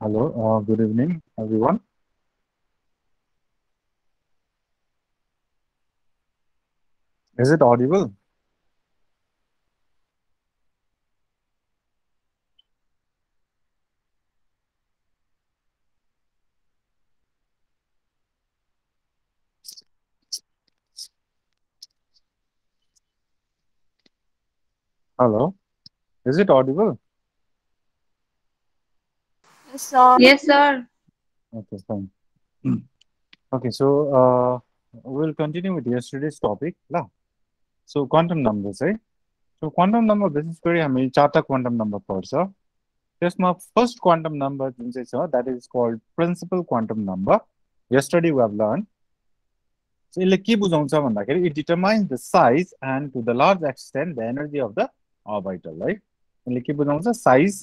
Hello, uh, good evening, everyone. Is it audible? Hello, is it audible? yes sir okay fine okay so uh, we'll continue with yesterday's topic so quantum numbers eh? so quantum number business query i mean charter quantum number first sir Yes, my first quantum number that is called principal quantum number yesterday we have learned So, it determines the size and to the large extent the energy of the orbital, right? it determines the size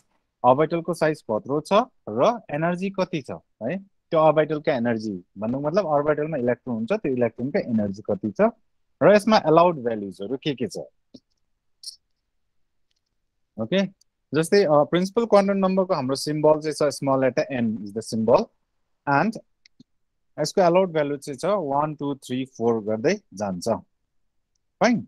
अबाइटलको size कत्रो छ र energy कति छ है त्यो अबाइटलको energy भन्नु मतलब अर्बाइटलमा इलेक्ट्रोन हुन्छ त्यो इलेक्ट्रोनको एनर्जी कति छ र यसमा एलाउड भ्याल्युजहरू के के छ ओके जस्तै प्रिन्सिपल क्वान्टम नम्बरको हाम्रो सिम्बल चाहिँ छ small letter N is the symbol and यसको एलाउड भ्याल्यु चाहिँ छ वान टू थ्री फोर गर्दै जान्छ फाइन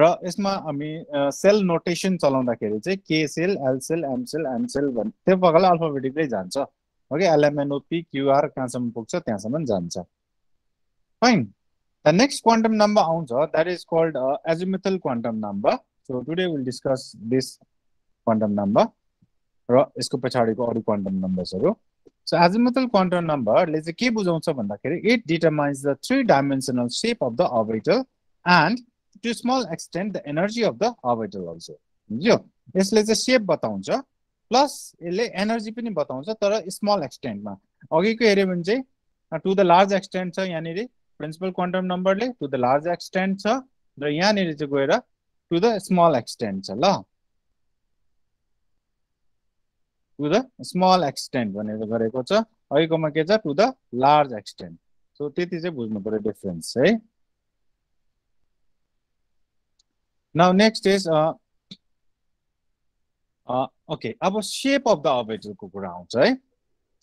र यसमा हामी सेल नोटेसन चलाउँदाखेरि चाहिँ के shell L shell M shell M shell भन्ने त्यो प्रकारले अल्फाबेटिकलै जान्छ ओके एलएमएनओपी क्युआर कहाँसम्म पुग्छ त्यहाँसम्म जान्छ fine the next quantum number आउँछ that is called azimuthal quantum number so today will discuss this quantum number र यसको पछाडिको अरू क्वान्टम नम्बर्सहरू सो एजुमेथल क्वान्टम नम्बरले चाहिँ के बुझाउँछ भन्दाखेरि it determines the three dimensional shape of the orbital and to small extent the energy of the orbital also बुझ्यो यसले चाहिँ सेप बताउँछ प्लस यसले एनर्जी पनि बताउँछ तर स्मल एक्सटेन्टमा अघिको हेऱ्यो भने चाहिँ टु द लार्ज एक्सटेन्ट छ यहाँनिर प्रिन्सिपल क्वान्टम नम्बरले टु द लार्ज एक्सटेन्ट छ र यहाँनिर चाहिँ गएर टु द स्मल एक्सटेन्ट छ ल टु द स्मल एक्सटेन्ट भनेर गरेको छ अघिकोमा के छ to the large extent so त्यति चाहिँ बुझ्नु पऱ्यो डिफरेन्स है Now next is uh, uh, okay अब सेप अफ द अभेटरको कुरा आउँछ है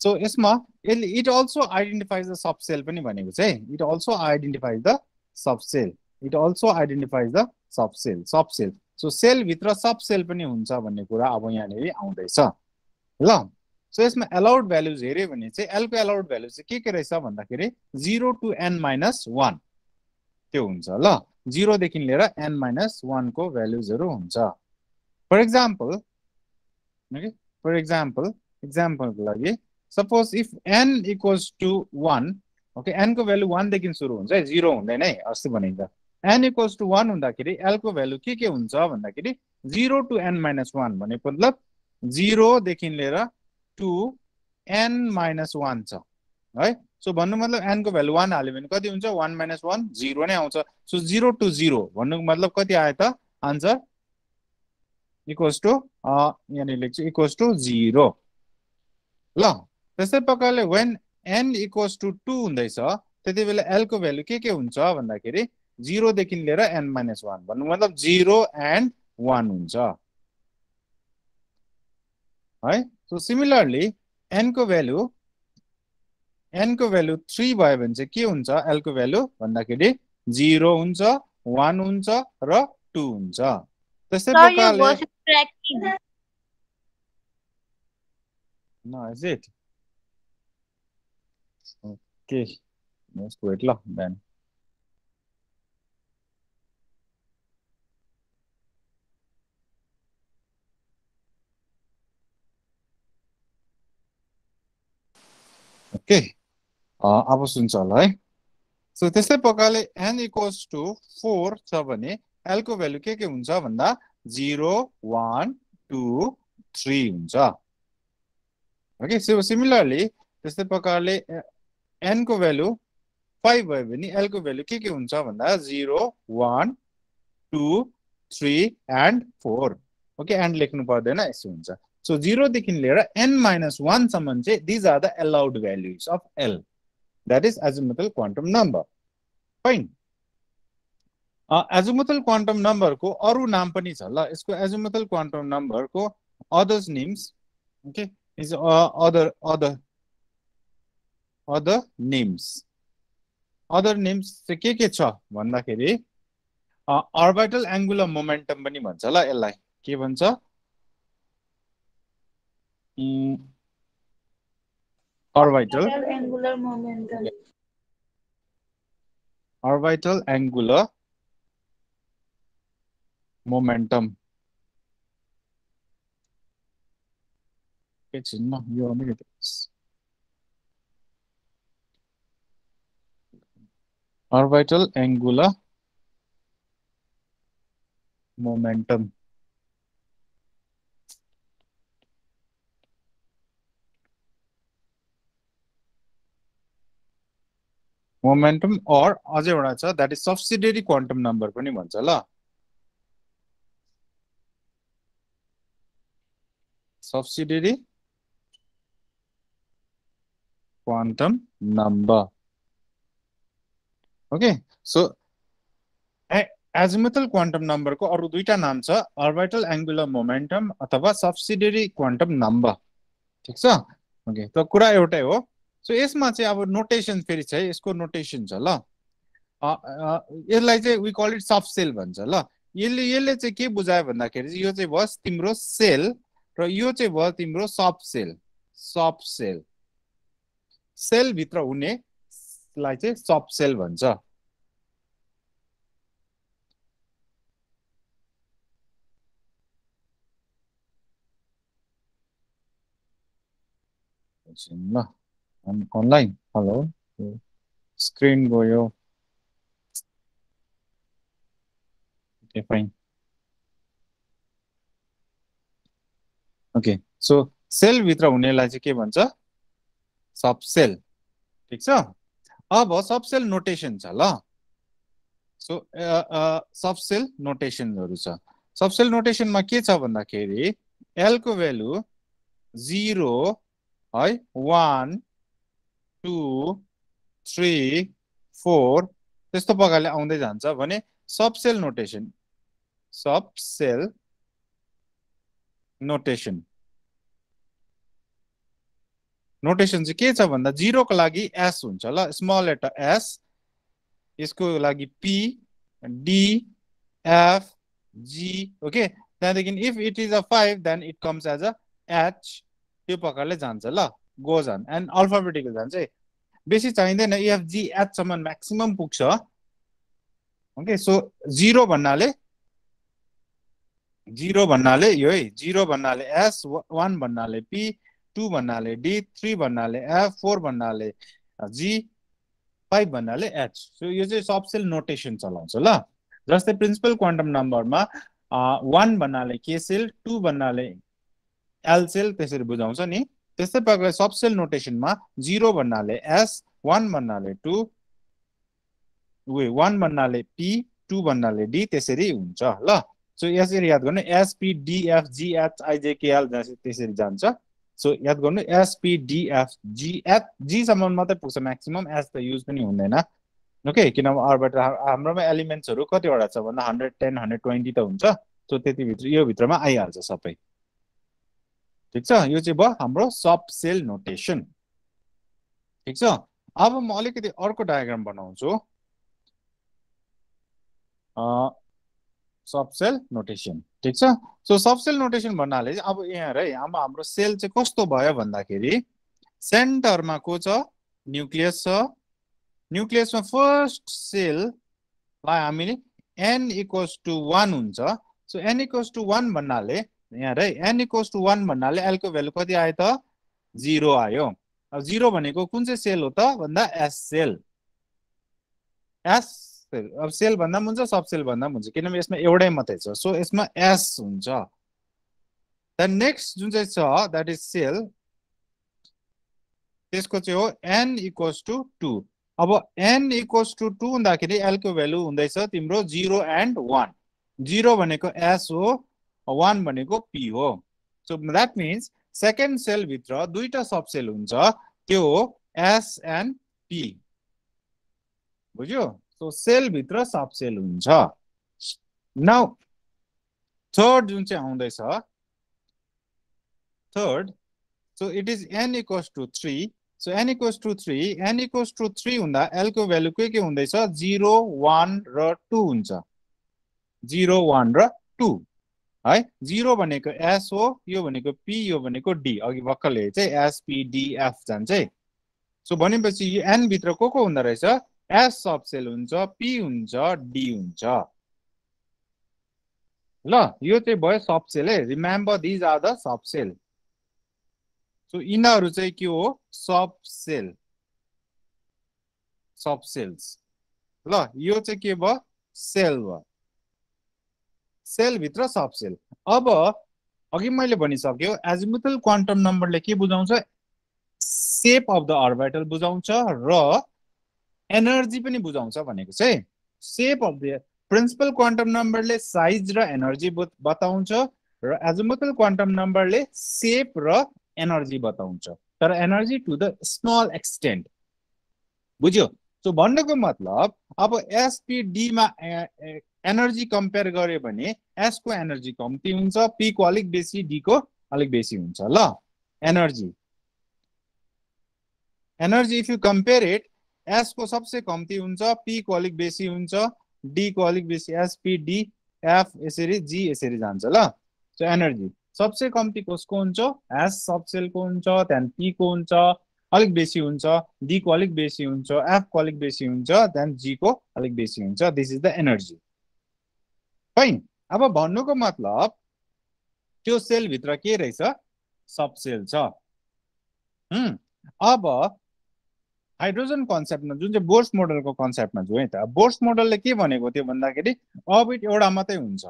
सो यसमा यसले it also identifies the sub shell पनि भनेको चाहिँ it also identifies the sub shell it also identifies the sub shell sub shell so सेलभित्र सब सेल पनि हुन्छ भन्ने कुरा अब यहाँनिर आउँदैछ ल सो यसमा एलाउड भ्यालुज हेऱ्यो भने चाहिँ एलको एलाउड भ्यालु चाहिँ के के रहेछ भन्दाखेरि zero to N minus one त्यो हुन्छ ल जिरोदेखि लिएर एन माइनस वानको भ्यालुजहरू हुन्छ फर इक्जाम्पल फर इक्जाम्पल इक्जाम्पलको लागि suppose if N equals to one okay एनको भ्यालु वानदेखि सुरु हुन्छ है जिरो हुँदैन है अस्ति भनिन्छ एन इक्वल्स टु वान हुँदाखेरि एलको भ्यालु के के हुन्छ भन्दाखेरि zero to N minus one भनेको मतलब जिरोदेखि लिएर टु एन माइनस वान छ है सो भन्नु मतलब एनको भ्यालु वान हाल्यो भने कति हुन्छ वान माइनस वान जिरो नै आउँछ सो जिरो टु जिरो भन्नुको मतलब कति आयो त आन्सर इक्वल्स टु यहाँनिर लेख्छु इक्वल्स टु जिरो ल त्यस्तै प्रकारले when N equals to two हुँदैछ त्यति बेला एलको भ्यालु के के हुन्छ भन्दाखेरि जिरोदेखि लिएर एन माइनस वान भन्नु मतलब जिरो एन्ड वान हुन्छ है सो सिमिलरली एनको भ्यालु एनको भ्यालु थ्री भयो भने चाहिँ के हुन्छ एलको भ्यालु भन्दाखेरि जिरो हुन्छ वान हुन्छ र टु हुन्छ त्यस्तै प्रकारले Okay. अब सुन्छ होला है सो त्यस्तै प्रकारले एन इक्वल्स टु फोर छ भने एलको भेल्यु के के हुन्छ भन्दा जिरो वान टू थ्री हुन्छ ओके सो सिमिलरली त्यस्तै प्रकारले एनको भेल्यु फाइभ भयो भने एलको भेल्यु के के हुन्छ भन्दा zero one two three and four okay and लेख्नु पर्दैन यसो हुन्छ सो जिरोदेखि लिएर एन माइनस वानसम्म चाहिँ these are the allowed values of L that is azimuthal quantum number fine azimuthal quantum नम्बरको अरू नाम पनि छ ल यसको एजुमुथल क्वान्टम नम्बरको others names okay is other other other names other names चाहिँ के के छ भन्दाखेरि अर्बाइटल एङ्गुलर मोमेन्टम पनि भन्छ ल यसलाई के भन्छ orbital angular momentum orbital angular momentum it's not your minutes orbital angular momentum momentum or अझै एउटा छ that is subsidiary quantum number पनि भन्छ ल subsidiary quantum number okay so azimuthal quantum नम्बरको अरू दुईवटा नाम छ अर्बाइटल एङ्गुलर मोमेन्टम अथवा सब्सिडेरी क्वान्टम नम्बर ठिक छ ओके त कुरा एउटै हो सो यसमा चाहिँ अब नोटेसन फेरि छ है यसको नोटेसन छ ल यसलाई चाहिँ we call it soft shell भन्छ ल यसले यसले चाहिँ के बुझायो भन्दाखेरि चाहिँ यो चाहिँ भयो तिम्रो सेल र यो चाहिँ भयो तिम्रो सफ्ट सेल सफ्ट सेल सेलभित्र हुनेलाई चाहिँ सफ्ट सेल भन्छ ल अनलाइन हेलो स्क्रिन गयो go ओके सो सेलभित्र हुनेलाई चाहिँ के भन्छ सब सेल ठिक छ अब सब सेल नोटेसन छ ल सो सब सेल नोटेसनहरू छ सब सेल नोटेसनमा के छ भन्दाखेरि एलको भेल्यु जिरो है वान टु थ्री फोर त्यस्तो प्रकारले आउँदै जान्छ भने sub shell notation sub shell notation notation चाहिँ के छ भन्दा जिरोको लागि एस हुन्छ ल स्मल लेटर एस यसको लागि P D F G okay त्यहाँदेखि if it is a five then it comes as a H त्यो प्रकारले जान्छ ल गोज अन एन्ड अल्फाबेटिकल झन् चाहिँ बेसी चाहिँदैन जी एचसम्म म्याक्सिमम् पुग्छ ओके सो जिरो भन्नाले जिरो भन्नाले यो है जिरो भन्नाले एस वान भन्नाले पी टू भन्नाले डी थ्री भन्नाले एफ फोर भन्नाले जी फाइभ भन्नाले एच सो यो चाहिँ सबसेल नोटेसन चलाउँछ ल जस्तै प्रिन्सिपल क्वान्टम नम्बरमा वान भन्नाले के सेल टू भन्नाले एल सेल त्यसरी बुझाउँछ नि त्यस्तै प्रकारले सबसेल नोटेसनमा जिरो भन्नाले एस वान भन्नाले टु वे वान भन्नाले पी टु भन्नाले डी त्यसरी हुन्छ ल सो यसरी याद गर्नु एसपिडिएफजिएचआइजेकेएल त्यसरी जान्छ सो याद गर्नु एसपिडिएफजिएच जीसम्म मात्रै पुग्छ म्याक्सिमम् एस त युज पनि हुँदैन ओके किनभने अरूबाट हाम्रोमा एलिमेन्ट्सहरू कतिवटा छ भन्दा हन्ड्रेड टेन हन्ड्रेड ट्वेन्टी त हुन्छ सो त्यतिभित्र यो भित्रमा आइहाल्छ सबै ठिक छ यो चाहिँ भयो हाम्रो सब सेल नोटेसन ठिक छ अब म अलिकति अर्को डायग्राम बनाउँछु सब सेल नोटेसन ठिक छ सो सब सेल नोटेसन भन्नाले अब यहाँ है अब हाम्रो सेल चाहिँ कस्तो भयो भन्दाखेरि सेन्टरमा को छ न्युक्लियस छ न्युक्लियसमा फर्स्ट सेललाई हामीले एन इक्वल्स टु वान हुन्छ so N equals to one भन्नाले यहाँ रे एन इक्वल्स टु वान भन्नाले एलको भ्यालु कति आयो त जिरो आयो अब जिरो भनेको कुन चाहिँ सेल हो त भन्दा एस सेल एस सेल अब सेल भन्दा पनि हुन्छ सब सेल भन्दा पनि हुन्छ किनभने यसमा एउटै मात्रै छ सो यसमा एस हुन्छ द नेक्स्ट जुन चाहिँ छ द्याट इज सेल त्यसको चाहिँ हो एन इक्वल्स टु टू अब एन इक्वल्स टु टू हुँदाखेरि एलको भ्यालु हुँदैछ तिम्रो जिरो एन्ड वान जिरो भनेको एस हो वान भनेको पी हो सो द्याट मिन्स सेकेन्ड सेलभित्र दुईवटा सबसेल हुन्छ त्यो हो एस एन्ड पी बुझ्यो सो सेलभित्र सबसेल हुन्छ नाउ थर्ड जुन चाहिँ आउँदैछ third so it is N equals to three so N equals to three an equals to three हुँदा एलको भ्यालु के के हुँदैछ जिरो वान र टू हुन्छ जिरो वान र टू है जिरो भनेको एस हो यो भनेको पी यो भनेको डी अघि भर्खरले चाहिँ एसपिडिएफ जान्छ है सो भनेपछि यो एनभित्र को को हुँदो रहेछ एस सब सेल हुन्छ पी हुन्छ डी हुन्छ ल यो चाहिँ भयो सबसेल है remember these are the sub shell so यिनीहरू चाहिँ के हो सब सेल सब सेल्स ल यो चाहिँ के भयो सेल भयो सेलभित्र सब सेल अब अघि मैले भनिसक्यो एजिमुथल क्वान्टम नम्बरले के बुझाउँछ सेप अफ द अर्बिटल बुझाउँछ र एनर्जी पनि बुझाउँछ भनेको चाहिँ shape of the principal quantum नम्बरले साइज र एनर्जी बताउँछ र एजमुथल क्वान्टम नम्बरले सेप र एनर्जी बताउँछ तर energy to the small extent बुझ्यो सो भन्नुको मतलब अब एसपिडीमा एनर्जी कम्पेयर गर्यो भने एसको एनर्जी कम्ती हुन्छ पीको अलिक बेसी डीको अलिक बेसी हुन्छ ल energy energy if you compare it एसको सबसे कम्ती हुन्छ पीको अलिक बेसी हुन्छ डीको अलिक बेसी एसपी डी एफ यसरी जी यसरी जान्छ ल सो एनर्जी सबसे कम्ती कसको हुन्छ एस सबसेलको हुन्छ त्यहाँदेखि पीको हुन्छ अलिक बेसी हुन्छ डीको अलिक बेसी हुन्छ एफको अलिक बेसी हुन्छ त्यहाँदेखि जीको अलिक बेसी हुन्छ दिस इज द एनर्जी छैन अब भन्नुको मतलब त्यो सेलभित्र के रहेछ सब सेल छ अब हाइड्रोजन कन्सेप्टमा जुन चाहिँ बोर्स मोडलको कन्सेप्टमा जो है त बोर्स मोडलले के भनेको थियो भन्दाखेरि अर्बिट एउटा मात्रै हुन्छ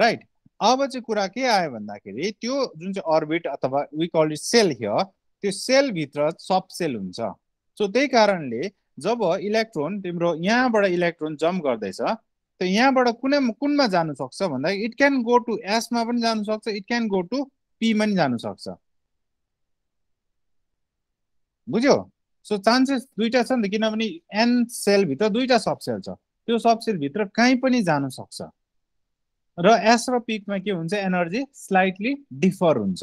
राइट अब चाहिँ कुरा के आयो भन्दाखेरि त्यो जुन चाहिँ अर्बिट अथवा इट सेल हियर त्यो सेलभित्र सब सेल हुन्छ सो त्यही कारणले जब इलेक्ट्रोन तिम्रो यहाँबाट इलेक्ट्रोन जम्प गर्दैछ त यहाँबाट कुनै कुनमा जानु सक्छ भन्दा इट क्यान गो टु एसमा पनि जानु सक्छ इट क्यान गो टु पीमा पनि जानु सक्छ बुझ्यो सो चान्सेस दुइटा छ नि त किनभने एन सेलभित्र दुईवटा सबसेल छ त्यो सबसेलभित्र कहीँ पनि जानु सक्छ र एस र पिकमा के हुन्छ एनर्जी स्लाइटली डिफर हुन्छ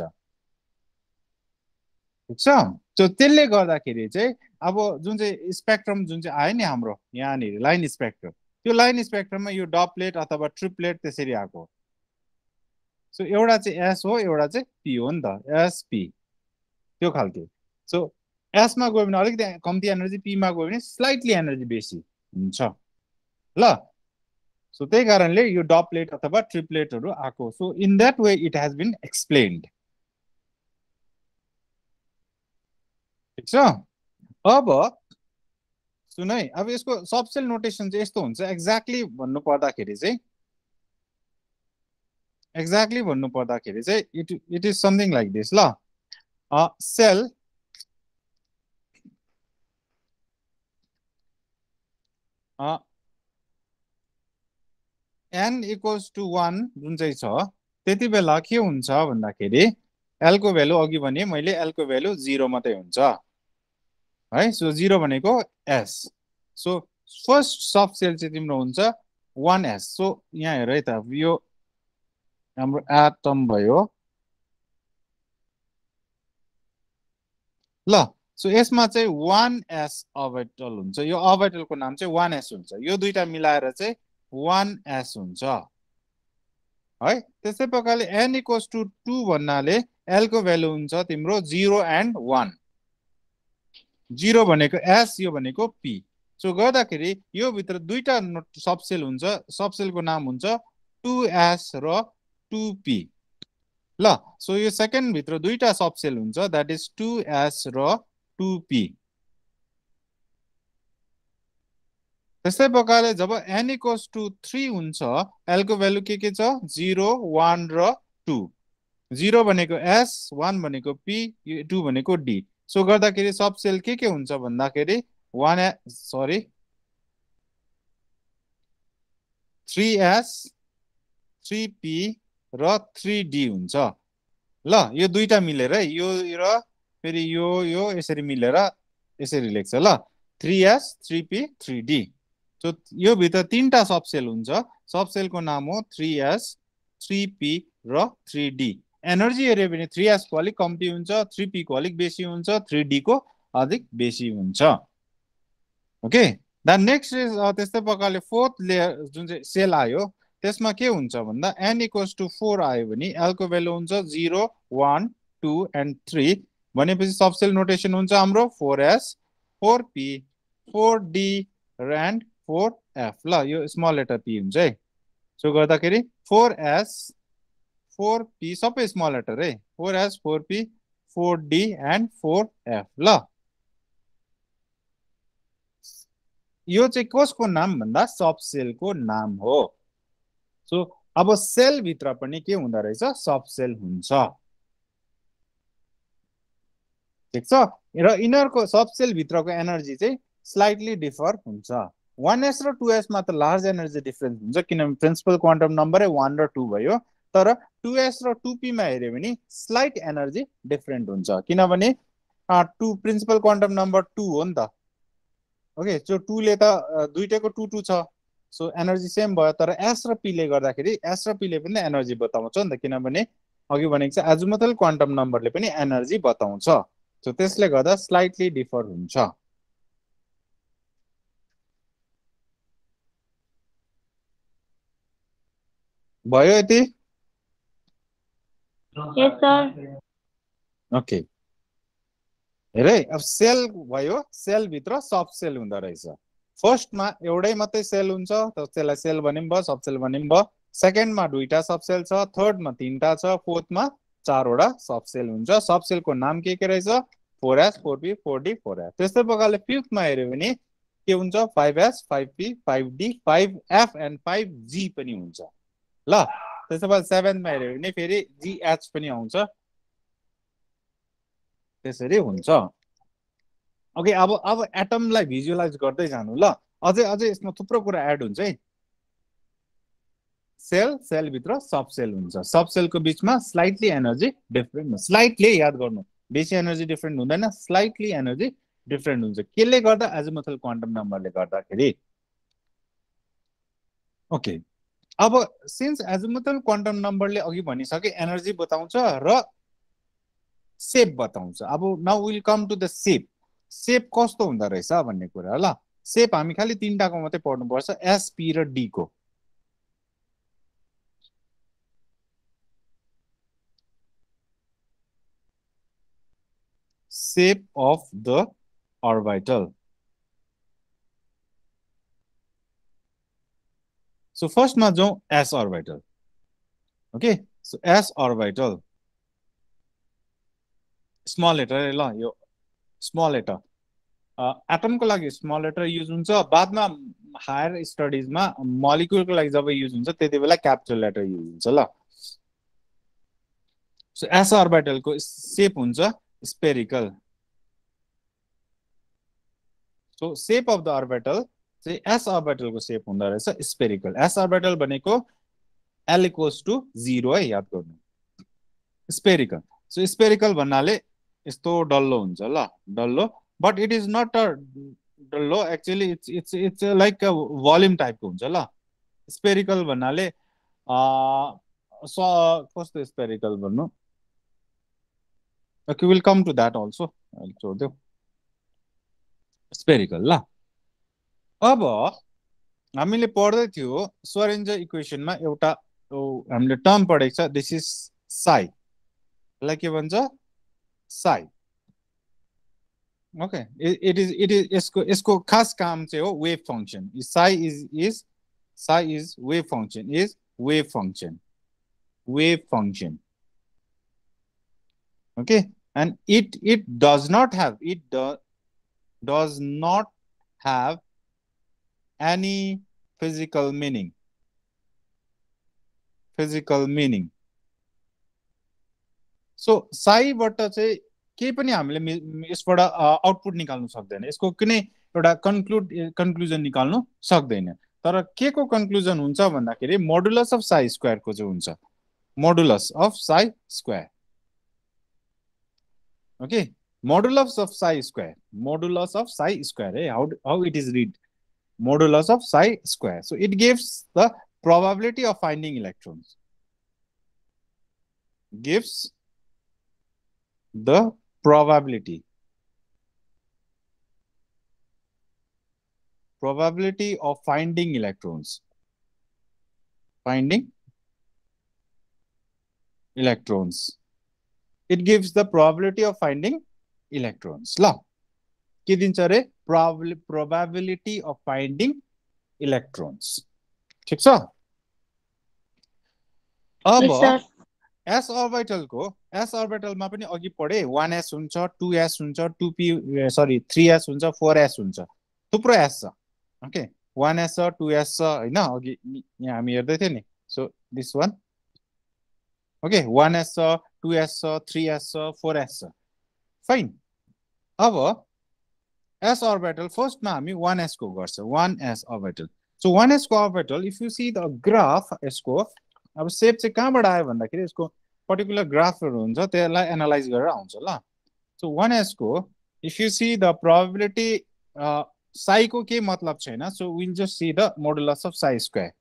ठिक छ सो त्यसले गर्दाखेरि चाहिँ अब जुन चाहिँ स्पेक्ट्रम जुन चाहिँ आयो नि हाम्रो यहाँनिर लाइन स्पेक्ट्रम त्यो लाइन स्पेक्ट्रममा यो डप्लेट अथवा ट्रिपलेट त्यसरी आएको सो एउटा चाहिँ एस हो एउटा चाहिँ पी हो नि त एसपी त्यो खालको सो एसमा गयो भने अलिकति कम्ती एनर्जी पीमा गयो भने स्लाइटली एनर्जी बेसी हुन्छ ल सो त्यही कारणले यो डप्लेट अथवा ट्रिपलेटहरू आएको so in that way it has been explained ठिक छ अब सुन है अब यसको सबसेल नोटेसन चाहिँ यस्तो हुन्छ एक्ज्याक्टली भन्नु पर्दाखेरि चाहिँ एक्ज्याक्टली भन्नु पर्दाखेरि चाहिँ it it is something like this ल shell N equals to one जुन चाहिँ छ त्यति बेला के हुन्छ भन्दाखेरि एलको भेल्यु अघि भने मैले एलको भेल्यु जिरो मात्रै हुन्छ है सो जिरो भनेको S so first soft shell चाहिँ तिम्रो हुन्छ वान एस सो यहाँ हेर है त यो हाम्रो एटम भयो ल सो यसमा चाहिँ वान एस अभाइटल हुन्छ यो अभाइटलको नाम चाहिँ वान एस हुन्छ यो दुइटा मिलाएर चाहिँ वान एस हुन्छ है त्यस्तै प्रकारले एन इक्वल्स टु टू भन्नाले एलको भ्यालु हुन्छ तिम्रो जिरो एन्ड वान जिरो भनेको एस यो भनेको पी सो गर्दाखेरि योभित्र दुईवटा सबसेल हुन्छ सबसेलको नाम हुन्छ टु एस र टु पी ल सो यो सेकेन्डभित्र दुईवटा सबसेल हुन्छ द्याट इज टु एस र टु पी त्यस्तै प्रकारले जब एन इक्वस टु थ्री हुन्छ एलको भ्यालु के के छ जिरो वान र टू जिरो भनेको एस वान भनेको पी टू भनेको डी सो गर्दाखेरि सब सेल के के हुन्छ भन्दाखेरि one a sorry three S three P र थ्री डी हुन्छ ल यो दुईवटा मिलेर यो र फेरि यो यो यसरी मिलेर यसरी लेख्छ ल three S three P three D so योभित्र तिनवटा सब सेल हुन्छ सब सेलको नाम हो थ्री एस थ्री पी र थ्री डी एनर्जी हेऱ्यो भने थ्री एसको अलिक कम्ती हुन्छ थ्री पीको अलिक बेसी हुन्छ थ्री डीको अलिक बेसी हुन्छ ओके द नेक्स्ट इज त्यस्तै प्रकारले फोर्थ लेयर जुन चाहिँ सेल आयो त्यसमा के हुन्छ भन्दा एन इक्वल्स टु फोर आयो भने एलको भेल्यु हुन्छ zero one two and three भनेपछि सबसेल नोटेसन हुन्छ हाम्रो four S four P four D and four F ल यो स्मल लेटर पी हुन्छ है सो गर्दाखेरि फोर एस फोर पी सबै स्मल लेटर है four S four P four D and four F ल यो चाहिँ कसको नाम भन्दा सब सेलको नाम हो सो अब अब सेलभित्र पनि के हुँदो रहेछ सब सेल हुन्छ ठिक छ र यिनीहरूको सब सेलभित्रको एनर्जी चाहिँ स्लाइटली डिफर हुन्छ वान एस र टु एसमा त लार्ज एनर्जी डिफरेन्स हुन्छ किनभने प्रिन्सिपल क्वान्टम नम्बरै वान र टू भयो तर टु एस र टु पीमा हेऱ्यो भने स्लाइट एनर्जी डिफरेन्ट हुन्छ किनभने two principal quantum number two हो नि त ओके सो टूले त दुइटैको टु टू छ सो एनर्जी सेम भयो तर एस र पीले गर्दाखेरि एस र पीले पनि एनर्जी बताउँछ नि त किनभने अघि भनेको चाहिँ मात्रै क्वान्टम नम्बरले पनि एनर्जी बताउँछ सो त्यसले गर्दा स्लाइटली डिफर हुन्छ भयो यति यस सर ओके हेरे अब सेल भयो सेलभित्र सब सेल हुँदो रहेछ फर्स्टमा एउटै मात्रै सेल हुन्छ त्यसलाई सेल भने भयो सब सेल भने भयो सेकेन्डमा दुईवटा सब सेल छ थर्डमा तिनवटा छ फोर्थमा चारवटा सब सेल हुन्छ सब सेलको नाम के के रहेछ four S four P four D four S त्यस्तै प्रकारले फिफ्थमा हेऱ्यो भने के हुन्छ five S five P five D five F and five G पनि हुन्छ ल त्यसो भए सेभेनमा हेऱ्यो भने फेरि जिएच पनि आउँछ त्यसरी हुन्छ ओके अब अब एटमलाई भिजुअलाइज गर्दै जानु ल अझै अझै यसमा थुप्रो कुरा एड हुन्छ है सेल सेलभित्र सब सेल हुन्छ सब सेलको बिचमा स्लाइटली एनर्जी डिफ्रेन्ट स्लाइटली याद गर्नु बेसी एनर्जी डिफ्रेन्ट हुँदैन स्लाइटली एनर्जी डिफ्रेन्ट हुन्छ केले गर्दा मथल क्वान्टम नम्बरले गर्दाखेरि ओके अब सिन्स एजमुथल क्वान्टम नम्बरले अघि भनिसके एनर्जी बताउँछ र सेप बताउँछ अब now will come to the shape shape कस्तो हुँदो रहेछ भन्ने कुरा ल सेप हामी खालि तिनवटाको मात्रै पढ्नुपर्छ एसपी र डीको shape of the orbital so फर्स्टमा जाउँ s orbital okay so s orbital small letter ल यो स्मल लेटर एटमको लागि स्मल लेटर युज हुन्छ बादमा हायर स्टडिजमा मलिकुलको लागि जब युज हुन्छ त्यति बेला क्यापिटल लेटर युज हुन्छ ल सो एस अर्बिटलको सेप हुन्छ spherical so shape of the orbital चाहिँ एस अर्बिटलको सेप हुँदो रहेछ स्पेरिकल एस अर्बिटल भनेको एलिकोस टु जिरो है याद गर्नु स्पेरिकल सो स्पेरिकल भन्नाले यस्तो डल्लो हुन्छ ल डल्लो but it is not a डल्लो actually it's it's it's like volume टाइपको हुन्छ ल स्पेरिकल भन्नाले स कस्तो स्पेरिकल भन्नु will come to that also छोडिदेऊ स्पेरिकल ल अब हामीले पढ्दै थियो स्वरेन्ज इक्वेसनमा एउटा हामीले टर्म पढेको छ दिस इज साई यसलाई के भन्छ psi okay it is it is यसको यसको खास काम चाहिँ हो wave function psi is is psi is wave function is wave function wave function okay and it it does not have it does not have any physical meaning. Physical meaning so साईबाट चाहिँ केही पनि हामीले यसबाट output निकाल्नु सक्दैन यसको कुनै एउटा कन्क्लुड कन्क्लुजन निकाल्नु सक्दैन तर के को कन्क्लुजन हुन्छ भन्दाखेरि मोडुलस अफ साई स्क्वायरको चाहिँ हुन्छ modulus of psi square okay modulus of psi square modulus of psi square है how how it is read modulus of psi square. So it gives the probability of finding electrons. Gives the probability. Probability of finding electrons. Finding electrons. It gives the probability of finding electrons. La. किदिन्छ chare. prob probability of finding electrons. ठिक छ अब S अर्बिटलको S अर्बिटलमा पनि अघि पढेँ one s हुन्छ two s हुन्छ two p sorry three s हुन्छ फोर एस हुन्छ थुप्रो एस छ ओके वान एस छ टु एस छ होइन अघि यहाँ हामी हेर्दै थियौँ नि so this one okay one s छ टु एस छ थ्री एस छ फोर एस छ फाइन अब एस अर्बेटल फर्स्टमा हामी वान एसको गर्छ one s orbital so one एसको orbital if you see the graph यसको अब सेप चाहिँ कहाँबाट आयो भन्दाखेरि यसको पर्टिकुलर ग्राफहरू हुन्छ त्यसलाई एनालाइज गरेर आउँछ ल सो वान एसको if you see the probability साईको केही मतलब छैन so will just see the modulus of psi square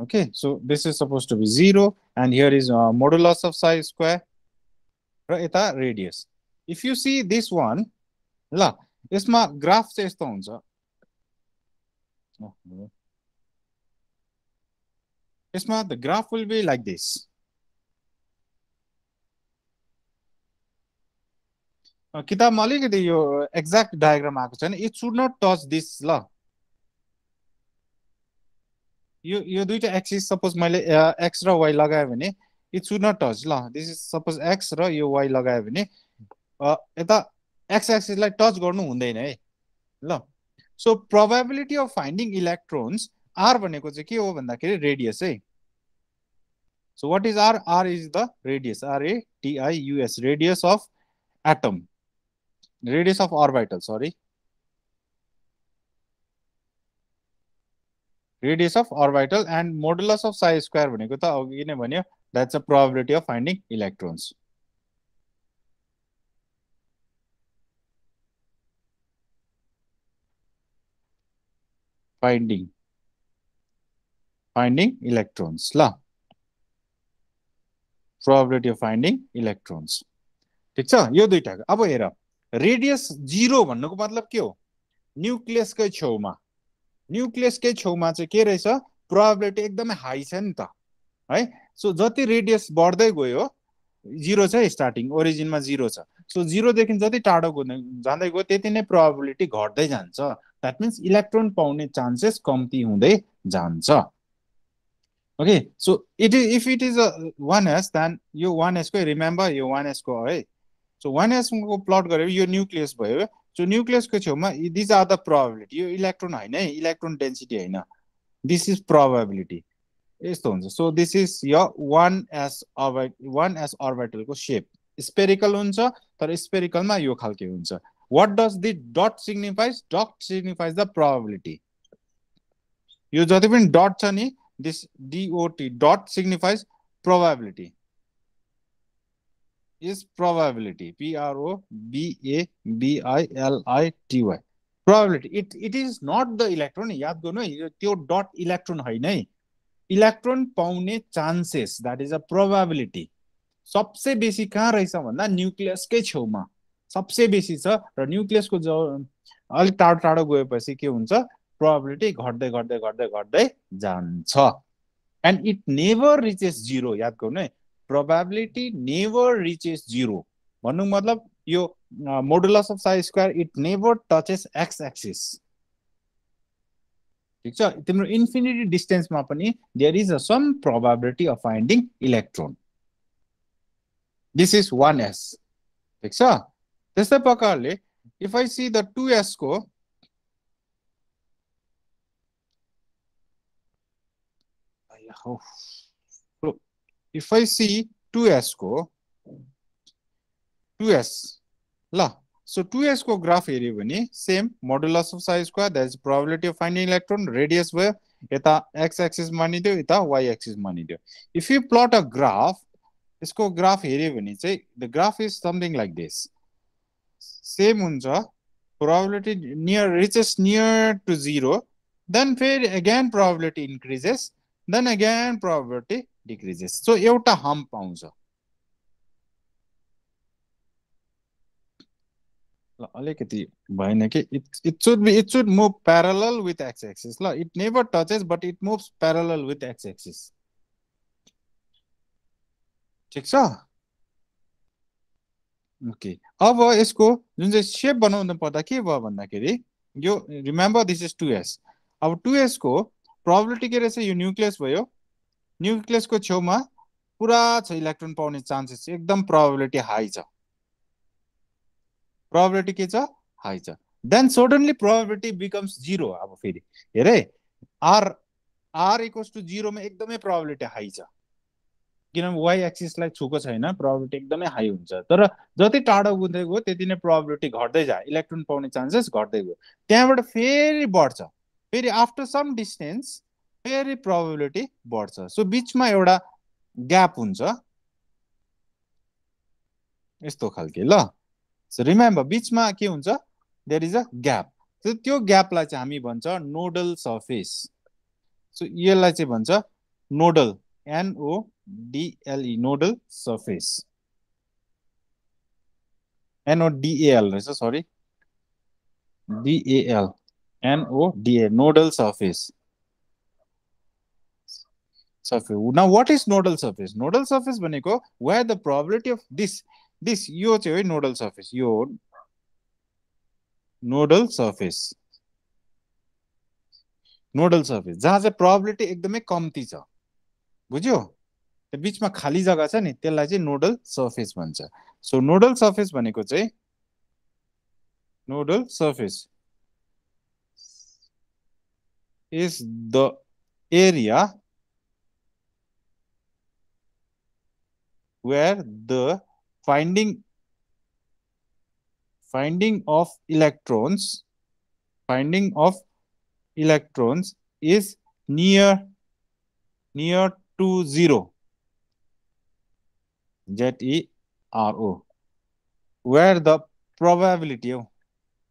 Okay, so this is supposed to be zero, and here is uh, modulus of psi square, right? Ita radius. If you see this one, la, this my graph says tons. Isma, the graph will be like this. Uh, Kita maligi, your uh, exact diagram, it should not touch this law. यो यो दुइटा axis suppose मैले x र y लगायो भने it should not touch ल this is suppose x र यो वाइ लगायो भने यता एक्स एक्सिसलाई टच गर्नु हुँदैन है ल so probability of finding electrons r भनेको चाहिँ के हो भन्दाखेरि रेडियस है so what is r r is the radius r a us radius of atom radius of orbital sorry radius of orbital and modulus of psi square भनेको त अघि नै भन्यो that's a probability of finding electrons finding finding electrons ल probability of finding electrons ठिक छ यो दुइटाको अब हेर रेडियस जिरो भन्नुको मतलब के हो न्युक्लियसकै छेउमा न्युक्लियसकै छेउमा चाहिँ के रहेछ प्रोबेबिलिटी एकदमै हाई छ नि त है सो जति रेडियस बढ्दै गयो जिरो छ स्टार्टिङ ओरिजिनमा जिरो छ सो जिरोदेखि जति टाढो जाँदै गयो त्यति नै प्रोबेबिलिटी घट्दै जान्छ द्याट मिन्स इलेक्ट्रोन पाउने चान्सेस कम्ती हुँदै जान्छ okay so it is if it is a one s then यो वान एसको रिमेम्बर यो वान एसको है सो वान एसको प्लट गरेर यो न्युक्लियस भयो सो न्युक्लियसको छेउमा दिज आर द प्रोबेबिलिटी यो इलेक्ट्रोन होइन है इलेक्ट्रोन डेन्सिटी होइन दिस इज प्रोबेबिलिटी यस्तो हुन्छ so this is yeah one s orbit one s अर्बाइटलको सेप स्पेरिकल हुन्छ तर स्पेरिकलमा यो खालके हुन्छ what does the dot signifies dot signifies the probability यो जति पनि डट छ नि this D O T dot signifies probability is probability. P R O B A O B A it I L I T Y. याद गर्नु है त्यो डट इलेक्ट्रोन होइन है इलेक्ट्रोन पाउने chances that is a probability सबसे बेसी कहाँ रहेछ भन्दा न्युक्लियसकै छेउमा सबसे बेसी छ र न्युक्लियसको ज अलिक टाढो टाढो गएपछि के हुन्छ प्रोभाबिलिटी घट्दै घट्दै घट्दै घट्दै जान्छ and it never reaches zero याद गर्नु है प्रोभाबिलिटी नेभर रिचेस जिरो भन्नु मतलब यो modulus of psi's square it never touches x axis ठिक छ तिम्रो इन्फिनिटी डिस्टेन्समा पनि there is a some probability of finding electron this is one s ठिक छ त्यस्तै प्रकारले if I see the two एसको को if I see two S 2S two S, la. So two S go graph area when same modulus of size square, There is probability of finding electron, radius where eta x axis money do, eta y axis money do. If you plot a graph, it's called graph area when say the graph is something like this. Same unja, probability near reaches near to zero, then again probability increases, then again probability decreases so एउटा hump पाउँछ ल अलिकति भएन कि it's it should be it should move parallel with x axis ल it never touches but it moves parallel with x axis ठिक छ okay अब यसको जुन चाहिँ सेप बनाउनु पर्दा के भयो भन्दाखेरि यो remember this is two s अब टु एसको प्रब्लिटी के रहेछ यो न्युक्लियस भयो न्युक्लियसको छेउमा पुरा छ इलेक्ट्रोन पाउने चान्सेस एकदम प्रोबेबिलिटी हाई छ प्रोबेबिलिटी के छ हाई छ then suddenly probability becomes zero अब फेरि हेरे आर आर इक्वल्स टु जिरोमा एकदमै प्रोबेबिलिटी हाई छ किनभने वाइ एक्सिसलाई छुको छैन प्रोबेबिलिटी एकदमै हाई हुन्छ तर जति टाढो गुन्दै गयो त्यति नै प्रोबेबिलिटी घट्दै जा इलेक्ट्रोन पाउने चान्सेस घट्दै गयो त्यहाँबाट फेरि बढ्छ फेरि आफ्टर सम डिस्टेन्स फेरि प्रोबेबिलिटी बढ्छ सो बिचमा एउटा ग्याप हुन्छ यस्तो खालके ल सो रिमेम्बर बिचमा के हुन्छ देयर इज अ ग्याप त्यो ग्यापलाई चाहिँ हामी भन्छ नोडल सर्फेस सो यसलाई चाहिँ भन्छ nodal N O D A L E nodal surface N O D A L रहेछ sorry D L N O D A nodal surface surface न what is nodal surface nodal surface भनेको where the probability of this this यो चाहिँ है नोडल सर्फेस यो नोडल सर्फेस नोडल सर्फेस जहाँ चाहिँ प्रोबेबिलिटी एकदमै कम्ती छ बुझ्यो त्यो बिचमा खाली जग्गा छ नि त्यसलाई चाहिँ नोडल सर्फेस भन्छ सो नोडल सर्फेस भनेको चाहिँ nodal surface is the area where the finding finding of electrons finding of electrons is near near to zero z e r o where the probability of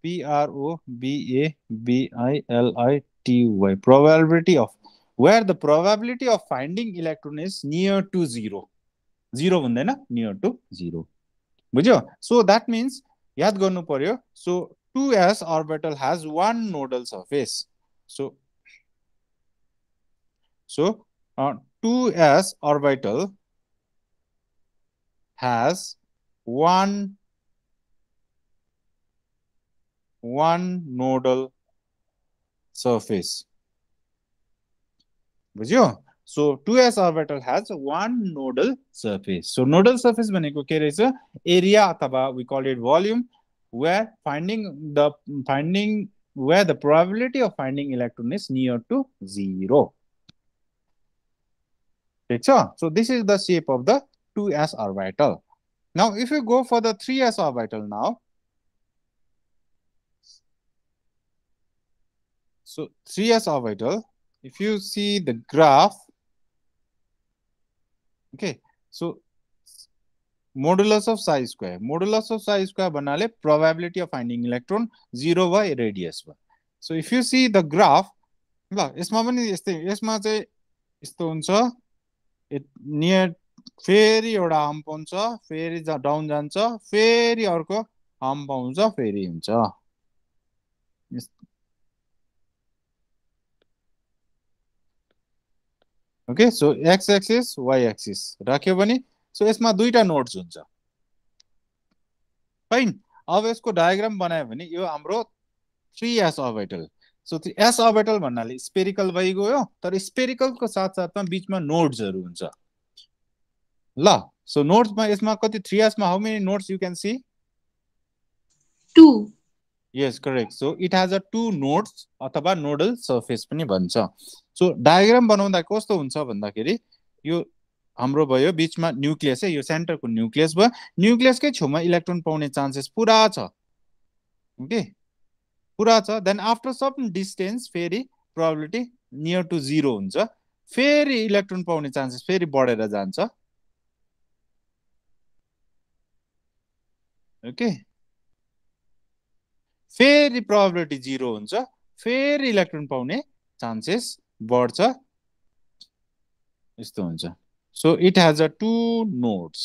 p r o b a b i l i t y probability of where the probability of finding electron is near to zero 0 hundena near to 0 bujyo so that means yaad garnu paryo so 2s orbital has one nodal surface so so uh, 2s orbital has one one nodal surface bujyo so 2s orbital has one nodal surface. So nodal surface भनेको के रहेछ area, taba, we call it volume where finding the finding where the probability of finding electron is near to zero. So this is the shape of the 2s orbital. Now if you go for the 3s orbital now, so 3s orbital, if you see the graph, okay so modulus of psi square modulus of psi square भन्नाले probability of finding electron zero भयो radius भयो so if you see the graph ल यसमा पनि यस्तै यसमा चाहिँ यस्तो हुन्छ नियर फेरि एउटा हम्प हुन्छ फेरि डाउन जान्छ फेरि अर्को हम्प आउँछ फेरि हुन्छ okay so x axis y axis राख्यो भने सो यसमा दुईवटा नोट्स हुन्छ फाइन अब यसको डायग्राम बनायो भने यो हाम्रो three s orbital so s orbital भन्नाले स्पेरिकल भइगयो तर स्पेरिकलको साथ साथमा बिचमा नोट्सहरू हुन्छ ल सो नोट्समा यसमा कति थ्री एसमा how many notes you can see two yes correct so it has a two notes अथवा नोडल सर्फेस पनि भन्छ सो डायग्राम बनाउँदा कस्तो हुन्छ भन्दाखेरि यो हाम्रो भयो बिचमा न्युक्लियस है यो सेन्टरको न्युक्लियस भयो न्युक्लियसकै छेउमा इलेक्ट्रोन पाउने चान्सेस पुरा छ ओके पुरा छ देन आफ्टर सम डिस्टेन्स फेरि प्रोबिलिटी नियर टु जिरो हुन्छ फेरि इलेक्ट्रोन पाउने चान्सेस फेरि बढेर जान्छ ओके फेरि प्रोबिलिटी जिरो हुन्छ फेरि इलेक्ट्रोन पाउने चान्सेस बढ्छ यस्तो हुन्छ so it has a two notes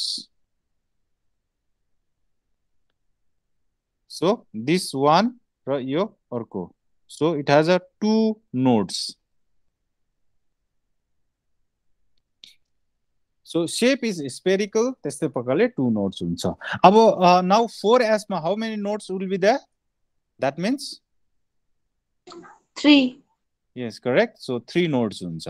so this one र यो अर्को so it has a two notes so shape is spherical त्यस्तै प्रकारले टु नोट्स हुन्छ अब नाउ फोर एसमा how many notes will be that means three yes correct so three notes हुन्छ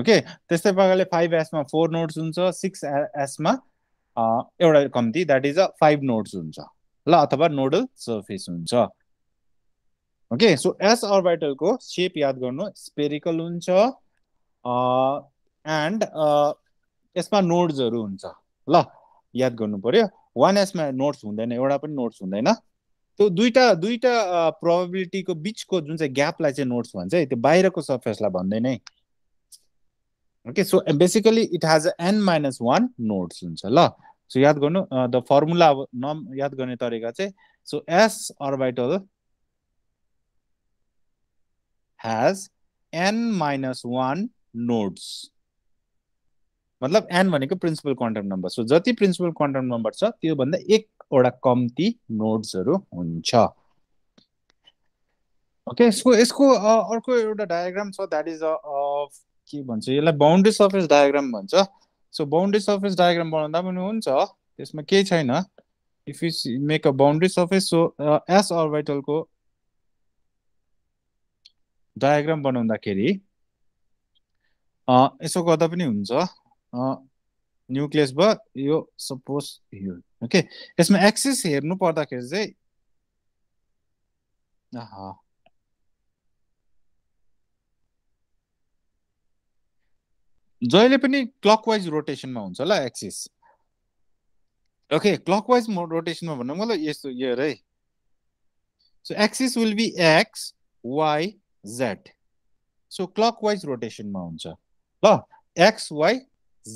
okay त्यस्तै प्रकारले फाइभ एसमा फोर नोट्स हुन्छ सिक्स एसमा uh, एउटा कम्ती that is a five notes हुन्छ ल अथवा नोडल सर्फेस हुन्छ ओके सो एस अर्बाइटलको सेप याद गर्नु स्पेरिकल हुन्छ एन्ड uh, uh, यसमा नोट्सहरू हुन्छ ल याद गर्नु पऱ्यो वान एसमा नोट्स हुँदैन एउटा पनि नोट्स हुँदैन त्यो दुईवटा दुईवटा प्रोबेबिलिटीको बिचको जुन चाहिँ ग्यापलाई चाहिँ नोट्स भन्छ त्यो बाहिरको सर्फेसलाई भन्दैन है okay so basically it has n minus one notes हुन्छ ल सो याद गर्नु द फर्मुला अब नम याद गर्ने तरिका चाहिँ so s orbital has n minus one notes मतलब एन भनेको प्रिन्सिपल क्वान्टम नम्बर सो जति प्रिन्सिपल क्वान्टम नम्बर छ त्योभन्दा एक एउटा कम्ती नोट्सहरू हुन्छ ओके सो यसको अर्को एउटा डायग्राम छ द्याट इज अ के भन्छ यसलाई बााउन्ड्री सर्फेस डायग्राम भन्छ सो बााउन्ड्री सर्फेस डायग्राम बनाउँदा पनि हुन्छ त्यसमा केही छैन if you make a boundary surface so s अर्बाइटलको डायग्राम बनाउँदाखेरि यसो गर्दा पनि हुन्छ न्युक्लियस भयो यो सपोज यो ओके यसमा एक्सिस हेर्नु पर्दाखेरि चाहिँ जहिले पनि क्लकवाइज रोटेसनमा हुन्छ होला एक्सिस ओके क्लकवाइज रोटेसनमा भन्नु मलाई यस्तो यो है so axis will be x y z so clockwise रोटेसनमा हुन्छ ल x y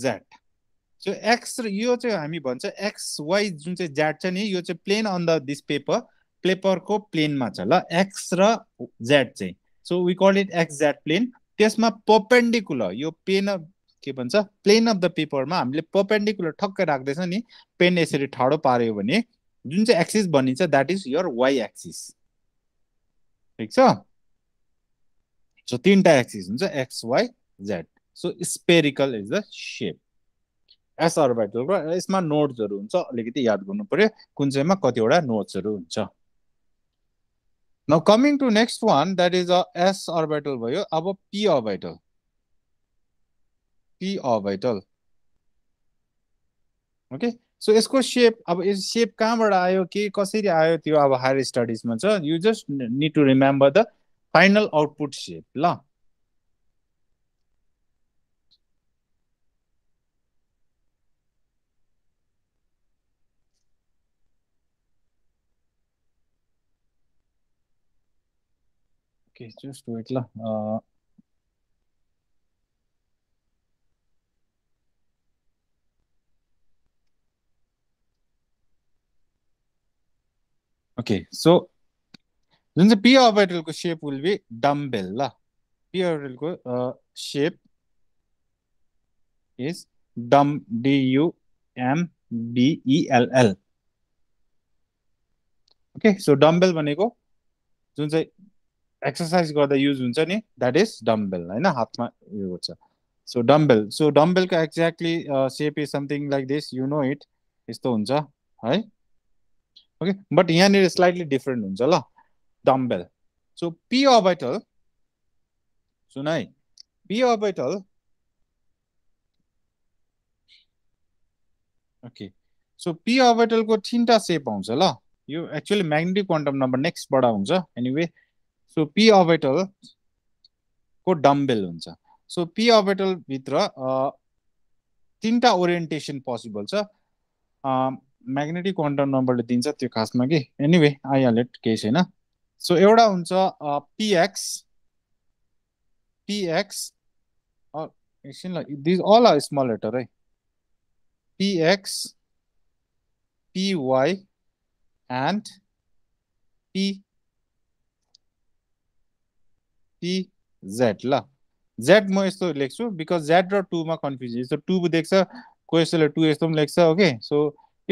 z so x र यो चाहिँ हामी भन्छ एक्स वाइ जुन चाहिँ ज्याड छ नि यो चाहिँ plane on the this paper पेपरको प्लेनमा छ ल एक्स र ज्याड चाहिँ so we call it X Z plane त्यसमा पपेन्डिकुलर यो पेन के भन्छ प्लेन अफ द पेपरमा हामीले पपेन्डिकुलर ठक्कै राख्दैछ नि पेन यसरी ठाडो पार्यो भने जुन चाहिँ एक्सिस भनिन्छ that is your y axis ठिक छ सो तिनवटा एक्सिस हुन्छ x y z so spherical is the shape s r र यसमा नोट्सहरू हुन्छ अलिकति याद गर्नु पऱ्यो कुन चाहिँमा कतिवटा नोट्सहरू हुन्छ न coming to next one that is a s orbital भयो अब p orbital p orbital okay so यसको सेप अब यस सेप कहाँबाट आयो के कसरी आयो त्यो अब हायर स्टडिजमा छ you just need to remember the final output shape ल Okay, just wait lah. Uh, okay, so then the p orbital shape will be dumbbell La. p orbital uh, shape is dumb d u m b e l l. Okay, so dumbbell बनेको जुन चाहिँ exercise गर्दा use हुन्छ नि that is dumbbell होइन हातमा उयो गर्छ सो डम्बेल सो डम्बेलको exactly shape is something like this you know it यस्तो हुन्छ है ओके बट यहाँनिर स्लाइटली डिफ्रेन्ट हुन्छ ल डम्बेल सो पी अबेटल सुन है p orbital okay so p अबेटलको तिनवटा सेप आउँछ ल यो एक्चुअली म्याग्नेटिक क्वान्टम नम्बर नेक्स्टबाट हुन्छ एनिवे सो पी को डम्बेल हुन्छ सो पी अबेटलभित्र तिनवटा ओरिएन्टेसन पोसिबल छ म्याग्नेटिक क्वान्टम नम्बरले दिन्छ त्यो खासमा कि एनिवे आइहाल्यो केही छैन सो एउटा हुन्छ पिएक्स पिएक्स एकछिन ल these all a small letter है p x p y and p t z ल जेड म यस्तो लेख्छु बिकज जेड र टुमा कन्फ्युजन यस्तो टु देख्छ कोही यस्तोले टु यस्तो पनि लेख्छ okay so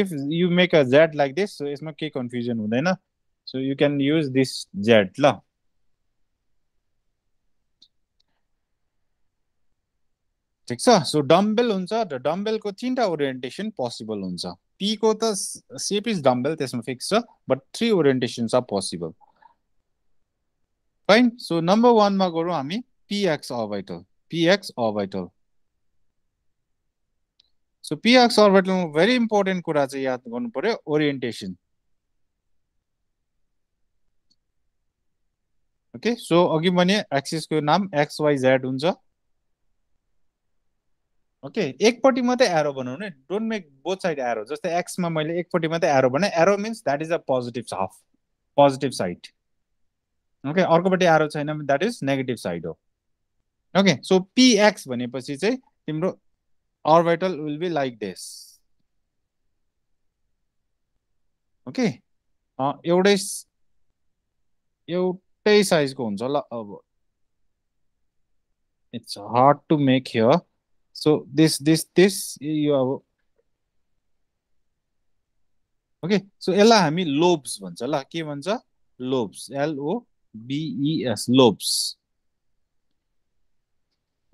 if you make a z like this so यसमा केही कन्फ्युजन हुँदैन so you can use this z ल ठिक छ सो डम्बेल हुन्छ र डम्बेलको तिनवटा ओरिएन्टेसन पोसिबल हुन्छ पीको त सेप इज डम्बेल त्यसमा फिक्स छ बट थ्री ओरिएन्टेसन छ पोसिबल फाइन सो नम्बर वानमा गरौँ हामी p x orbital p x orbital so p x अर्बाइटलमा भेरी इम्पोर्टेन्ट कुरा चाहिँ याद गर्नु पर्यो ओरिएन्टेसन ओके सो अघि भने एक्सिसको नाम एक्सवाइजेड हुन्छ ओके एकपट्टि मात्रै एरो बनाउनु है don't make both side arrow जस्तै एक्समा मैले एकपट्टि मात्रै एरो भने arrow means that is a positive half positive side okay अर्कोपट्टि आरो छैन भने द्याट इज नेगेटिभ साइड हो ओके सो पिएक्स भनेपछि चाहिँ तिम्रो orbital will be like this okay एउटै एउटै साइजको हुन्छ ल अब it's hard to make here so this this this यो अब ओके सो यसलाई हामी लोब्स भन्छ ल के भन्छ lobes L O B E S lobes